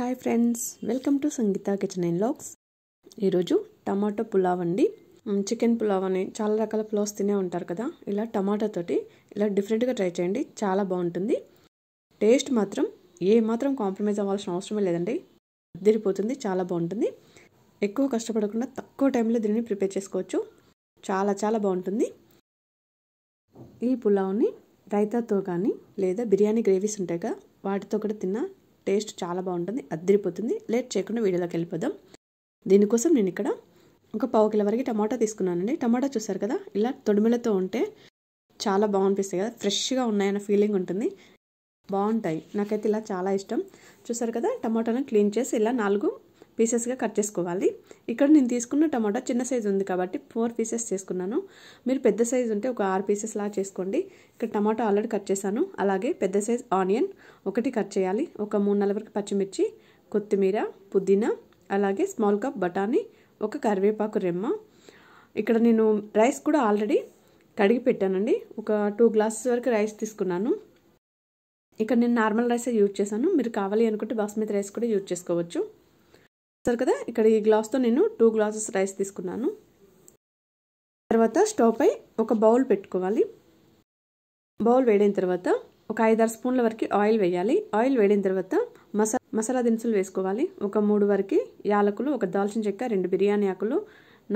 hi friends welcome to Sangeetha kitchen and vlogs ఈరోజు tomato pulao అండి chicken pulao అని చాలా రకాల పులావ్స్ తినే ఉంటారు కదా ఇలా టమాటోతోటి ఇలా డిఫరెంట్గా ట్రై చేయండి చాలా బాగుంటుంది టేస్ట్ మాత్రం ఏ మాత్రం కాంప్రమైజ్ అవ్వాల్సిన అవసరమే లేదండి అద్దరిపోతుంది చాలా బాగుంటుంది ఎక్కువ కష్టపడకుండా తక్కువ టైంలో దీన్ని ప్రిపేర్ చేసుకోవచ్చు చాలా చాలా బాగుంటుంది ఈ పులావ్ని రైతాతో కానీ లేదా బిర్యానీ గ్రేవీస్ ఉంటాయి కదా వాటితో కూడా తిన్నా టేస్ట్ చాలా బాగుంటుంది అద్దరిపోతుంది లేట్ చేయకుండా వీడియోలోకి వెళ్ళిపోదాం దీనికోసం నేను ఇక్కడ ఒక పావు కిలో వరకు టమాటా తీసుకున్నానండి టమాటా చూసారు కదా ఇలా తొడిమెలతో ఉంటే చాలా బాగుంపిస్తాయి కదా ఫ్రెష్గా ఉన్నాయన్న ఫీలింగ్ ఉంటుంది బాగుంటాయి నాకైతే ఇలా చాలా ఇష్టం చూసారు కదా టమాటాను క్లీన్ చేసి ఇలా నాలుగు పీసెస్గా కట్ చేసుకోవాలి ఇక్కడ నేను తీసుకున్న టమాటా చిన్న సైజు ఉంది కాబట్టి ఫోర్ పీసెస్ చేసుకున్నాను మీరు పెద్ద సైజు ఉంటే ఒక ఆరు పీసెస్ లా చేసుకోండి ఇక్కడ టమాటా ఆల్రెడీ కట్ చేశాను అలాగే పెద్ద సైజు ఆనియన్ ఒకటి కట్ చేయాలి ఒక మూడు నలభై పచ్చిమిర్చి కొత్తిమీర పుదీనా అలాగే స్మాల్ కప్ బఠానీ ఒక కరివేపాకు రెమ్మ ఇక్కడ నేను రైస్ కూడా ఆల్రెడీ కడిగి పెట్టానండి ఒక టూ గ్లాసెస్ వరకు రైస్ తీసుకున్నాను ఇక్కడ నేను నార్మల్ రైస్ యూజ్ చేశాను మీరు కావాలి అనుకుంటే బాస్మతి రైస్ కూడా యూజ్ చేసుకోవచ్చు సరే కదా ఇక్కడ ఈ గ్లాస్తో నేను టూ గ్లాసెస్ రైస్ తీసుకున్నాను తర్వాత స్టవ్ పై ఒక బౌల్ పెట్టుకోవాలి బౌల్ వేడిన తర్వాత ఒక ఐదారు స్పూన్ల వరకు ఆయిల్ వేయాలి ఆయిల్ వేడిన తర్వాత మసాలా దినుసులు వేసుకోవాలి ఒక మూడు వరకు యాలకులు ఒక దాల్చిన చెక్క రెండు బిర్యానీ ఆకులు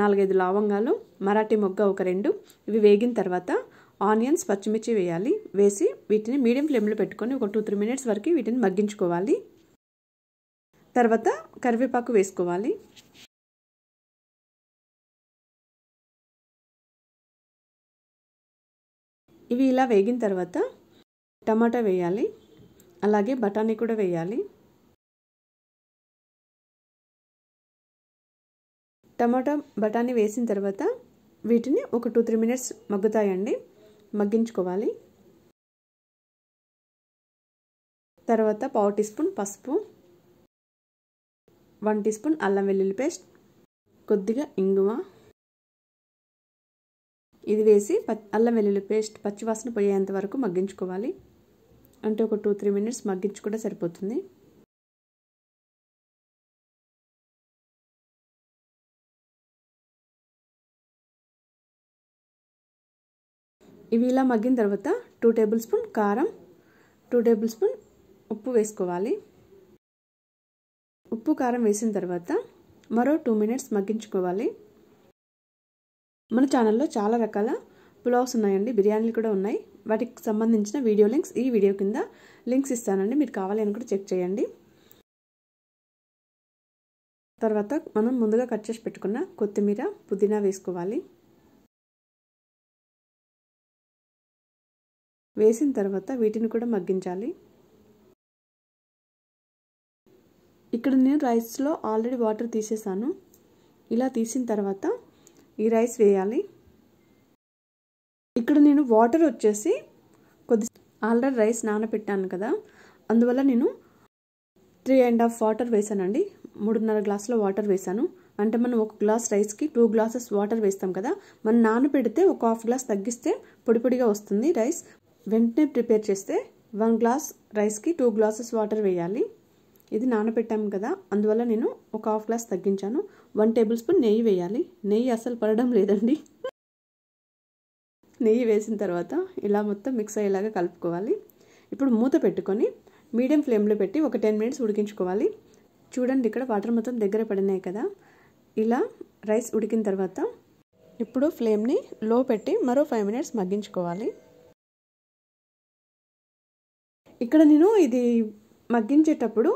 నాలుగైదు లవంగాలు మరాఠీ మొగ్గ ఒక రెండు ఇవి వేగిన తర్వాత ఆనియన్స్ పచ్చిమిర్చి వేయాలి వేసి వీటిని మీడియం ఫ్లేమ్లో పెట్టుకొని ఒక టూ త్రీ మినిట్స్ వరకు వీటిని మగ్గించుకోవాలి తర్వాత కరివేపాకు వేసుకోవాలి ఇవి ఇలా వేగిన తర్వాత టమాటా వేయాలి అలాగే బఠానీ కూడా వేయాలి టమాటా బఠానీ వేసిన తర్వాత వీటిని ఒక టూ త్రీ మినిట్స్ మగ్గుతాయండి మగ్గించుకోవాలి తర్వాత పావు టీ స్పూన్ పసుపు వన్ టీ స్పూన్ అల్లం వెల్లుల్లి పేస్ట్ కొద్దిగా ఇంగువ ఇది వేసి అల్లం వెల్లుల్లి పేస్ట్ పచ్చివాసన పోయేంత వరకు మగ్గించుకోవాలి అంటే ఒక టూ త్రీ మినిట్స్ కూడా సరిపోతుంది ఇవి ఇలా మగ్గిన తర్వాత టూ టేబుల్ స్పూన్ కారం టూ టేబుల్ స్పూన్ ఉప్పు వేసుకోవాలి ఉప్పు కారం వేసిన తర్వాత మరో టూ మినిట్స్ మగ్గించుకోవాలి మన ఛానల్లో చాలా రకాల పులావ్స్ ఉన్నాయండి బిర్యానీలు కూడా ఉన్నాయి వాటికి సంబంధించిన వీడియో లింక్స్ ఈ వీడియో కింద లింక్స్ ఇస్తానండి మీరు కావాలని కూడా చెక్ చేయండి తర్వాత మనం ముందుగా కట్ చేసి పెట్టుకున్న కొత్తిమీర పుదీనా వేసుకోవాలి వేసిన తర్వాత వీటిని కూడా మగ్గించాలి ఇక్కడ నేను రైస్లో ఆల్రెడీ వాటర్ తీసేసాను ఇలా తీసిన తర్వాత ఈ రైస్ వేయాలి ఇక్కడ నేను వాటర్ వచ్చేసి కొద్ది ఆల్రెడీ రైస్ నానబెట్టాను కదా అందువల్ల నేను త్రీ అండ్ హాఫ్ వాటర్ వేసానండి మూడున్నర గ్లాసులో వాటర్ వేసాను అంటే మనం ఒక గ్లాస్ రైస్కి టూ గ్లాసెస్ వాటర్ వేస్తాం కదా మనం నానపెడితే ఒక హాఫ్ గ్లాస్ తగ్గిస్తే పొడి పొడిగా వస్తుంది రైస్ వెంటనే ప్రిపేర్ చేస్తే వన్ గ్లాస్ రైస్కి టూ గ్లాసెస్ వాటర్ వేయాలి ఇది నానబెట్టాము కదా అందువల్ల నేను ఒక హాఫ్ గ్లాస్ తగ్గించాను వన్ టేబుల్ స్పూన్ నెయ్యి వేయాలి నెయ్యి అసలు పడడం లేదండి నెయ్యి వేసిన తర్వాత ఇలా మొత్తం మిక్స్ అయ్యేలాగా కలుపుకోవాలి ఇప్పుడు మూత పెట్టుకొని మీడియం ఫ్లేమ్లో పెట్టి ఒక టెన్ మినిట్స్ ఉడికించుకోవాలి చూడండి ఇక్కడ వాటర్ మొత్తం దగ్గర పడినాయి కదా ఇలా రైస్ ఉడికిన తర్వాత ఇప్పుడు ఫ్లేమ్ని లో పెట్టి మరో ఫైవ్ మినిట్స్ మగ్గించుకోవాలి ఇక్కడ నేను ఇది మగ్గించేటప్పుడు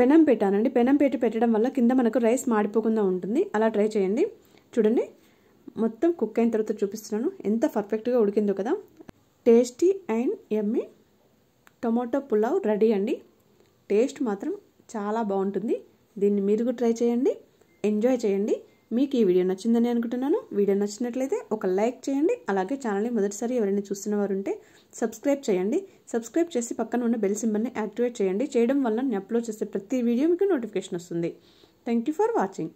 పెనం పెట్టానండి పెనం పెట్టి పెట్టడం వల్ల కింద మనకు రైస్ మాడిపోకుండా ఉంటుంది అలా ట్రై చేయండి చూడండి మొత్తం కుక్ అయిన తర్వాత చూపిస్తున్నాను ఎంత పర్ఫెక్ట్గా ఉడికిందో కదా tasty and yummy tomato pulao ready అండి టేస్ట్ మాత్రం చాలా బాగుంటుంది దీన్ని మీరు కూడా ట్రై చేయండి ఎంజాయ్ చేయండి మీకు ఈ వీడియో నచ్చిందని అనుకుంటున్నాను వీడియో నచ్చినట్లయితే ఒక లైక్ చేయండి అలాగే ఛానల్ని మొదటిసారి ఎవరైనా చూస్తున్నవారు ఉంటే సబ్స్క్రైబ్ చేయండి సబ్స్క్రైబ్ చేసి పక్కన ఉన్న బెల్ సింబల్ని యాక్టివేట్ చేయండి చేయడం వల్ల నేను అప్లోడ్ చేసే ప్రతి వీడియో మీకు నోటిఫికేషన్ వస్తుంది థ్యాంక్ ఫర్ వాచింగ్